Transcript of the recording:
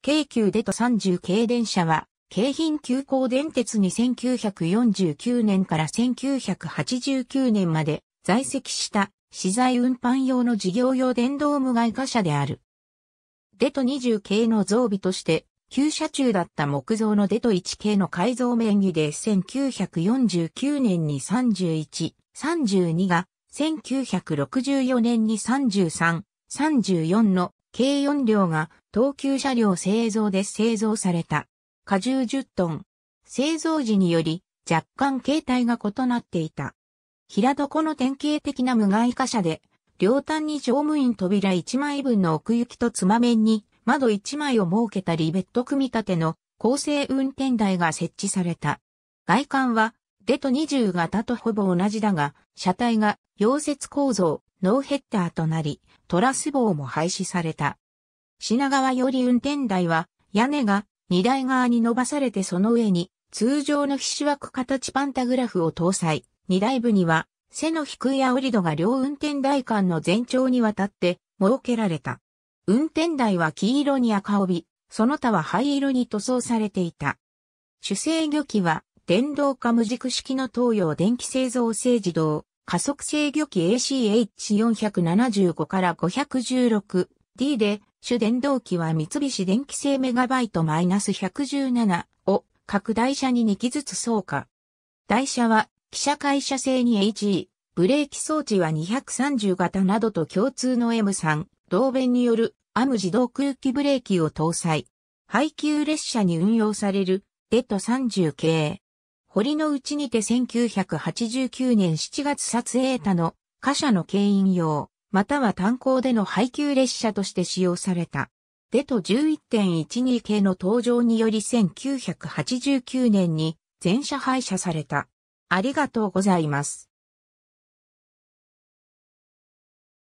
京急デト30系電車は、京浜急行電鉄に1949年から1989年まで在籍した資材運搬用の事業用電動無害貨車である。デト20系の増備として、旧車中だった木造のデト1系の改造名義で1949年に31、32が、1964年に33、34の軽4両が東急車両製造で製造された。荷重10トン。製造時により若干形態が異なっていた。平床の典型的な無害貨車で、両端に乗務員扉1枚分の奥行きとつま面に窓1枚を設けたリベット組み立ての構成運転台が設置された。外観はデト20型とほぼ同じだが、車体が溶接構造、ノーヘッダーとなり、トラス棒も廃止された。品川より運転台は、屋根が荷台側に伸ばされてその上に通常の菱枠形パンタグラフを搭載。荷台部には背の低い煽り戸が両運転台間の全長にわたって設けられた。運転台は黄色に赤帯、その他は灰色に塗装されていた。主制御機は電動化無軸式の東洋電気製造製自動、加速制御機 ACH475 から516 D で、主電動機は三菱電気製メガバイト -117 を各台車に2機ずつ装荷。台車は、汽車会社製に HE、ブレーキ装置は230型などと共通の M3、同弁によるアム自動空気ブレーキを搭載。配給列車に運用される、デド30系。堀のうちにて1989年7月撮影他の貨車の牽引用、または炭鉱での配給列車として使用された。デト11.12系の登場により1989年に全車廃車された。ありがとうございます。